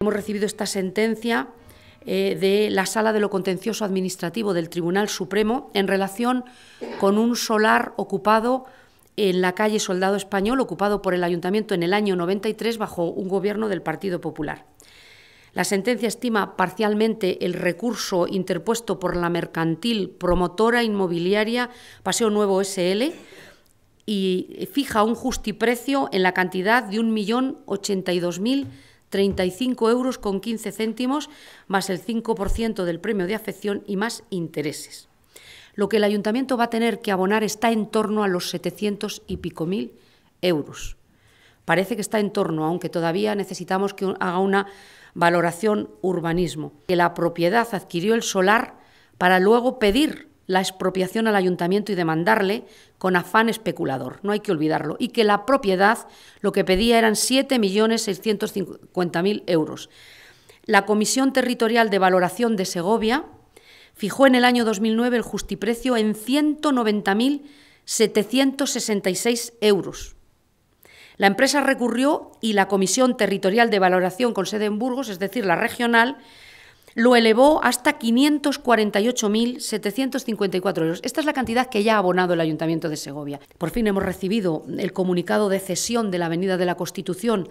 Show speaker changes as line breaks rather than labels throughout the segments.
Hemos recibido esta sentencia eh, de la Sala de lo Contencioso Administrativo del Tribunal Supremo en relación con un solar ocupado en la calle Soldado Español, ocupado por el Ayuntamiento en el año 93 bajo un gobierno del Partido Popular. La sentencia estima parcialmente el recurso interpuesto por la mercantil promotora inmobiliaria Paseo Nuevo SL y fija un justiprecio en la cantidad de 1.082.000 35 euros con 15 céntimos, más el 5% del premio de afección y más intereses. Lo que el ayuntamiento va a tener que abonar está en torno a los 700 y pico mil euros. Parece que está en torno, aunque todavía necesitamos que haga una valoración urbanismo. Que la propiedad adquirió el solar para luego pedir la expropiación al ayuntamiento y demandarle con afán especulador, no hay que olvidarlo, y que la propiedad lo que pedía eran 7.650.000 euros. La Comisión Territorial de Valoración de Segovia fijó en el año 2009 el justiprecio en 190.766 euros. La empresa recurrió y la Comisión Territorial de Valoración con sede en Burgos, es decir, la regional, lo elevó hasta 548.754 euros. Esta es la cantidad que ya ha abonado el Ayuntamiento de Segovia. Por fin hemos recibido el comunicado de cesión de la Avenida de la Constitución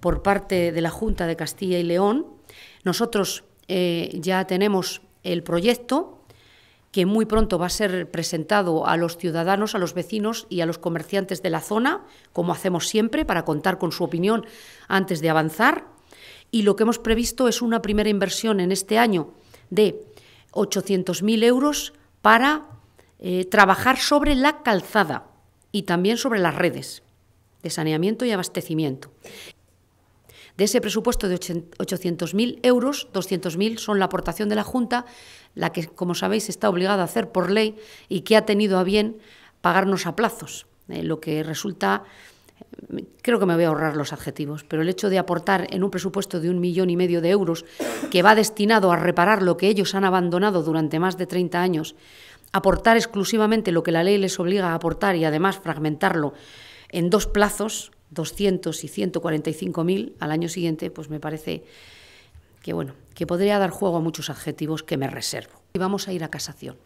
por parte de la Junta de Castilla y León. Nosotros eh, ya tenemos el proyecto que muy pronto va a ser presentado a los ciudadanos, a los vecinos y a los comerciantes de la zona, como hacemos siempre, para contar con su opinión antes de avanzar y lo que hemos previsto es una primera inversión en este año de 800.000 euros para eh, trabajar sobre la calzada y también sobre las redes de saneamiento y abastecimiento. De ese presupuesto de 800.000 euros, 200.000 son la aportación de la Junta, la que, como sabéis, está obligada a hacer por ley y que ha tenido a bien pagarnos a plazos, eh, lo que resulta creo que me voy a ahorrar los adjetivos, pero el hecho de aportar en un presupuesto de un millón y medio de euros que va destinado a reparar lo que ellos han abandonado durante más de 30 años, aportar exclusivamente lo que la ley les obliga a aportar y además fragmentarlo en dos plazos, 200 y 145 mil al año siguiente, pues me parece que bueno, que podría dar juego a muchos adjetivos que me reservo. Y vamos a ir a casación.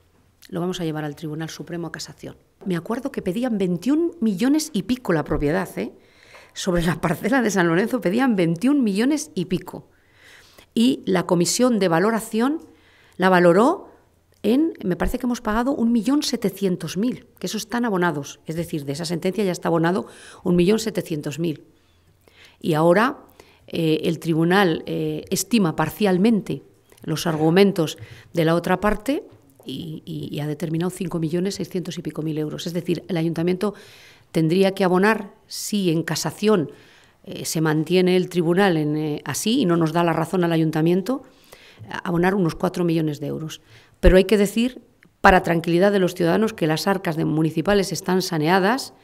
Lo vamos a llevar al Tribunal Supremo a casación. Me acuerdo que pedían 21 millones y pico la propiedad, ¿eh? Sobre la parcela de San Lorenzo pedían 21 millones y pico. Y la comisión de valoración la valoró en, me parece que hemos pagado 1.700.000, que esos están abonados. Es decir, de esa sentencia ya está abonado 1.700.000. Y ahora eh, el tribunal eh, estima parcialmente los argumentos de la otra parte y, ha determinado 5 millones seiscientos y pico mil euros. Es decir, el ayuntamiento tendría que abonar si en casación eh, se mantiene el tribunal en, eh, así y no nos da la razón al ayuntamiento, abonar unos 4 millones de euros. Pero hay que decir, para tranquilidad de los ciudadanos, que las arcas municipales están saneadas.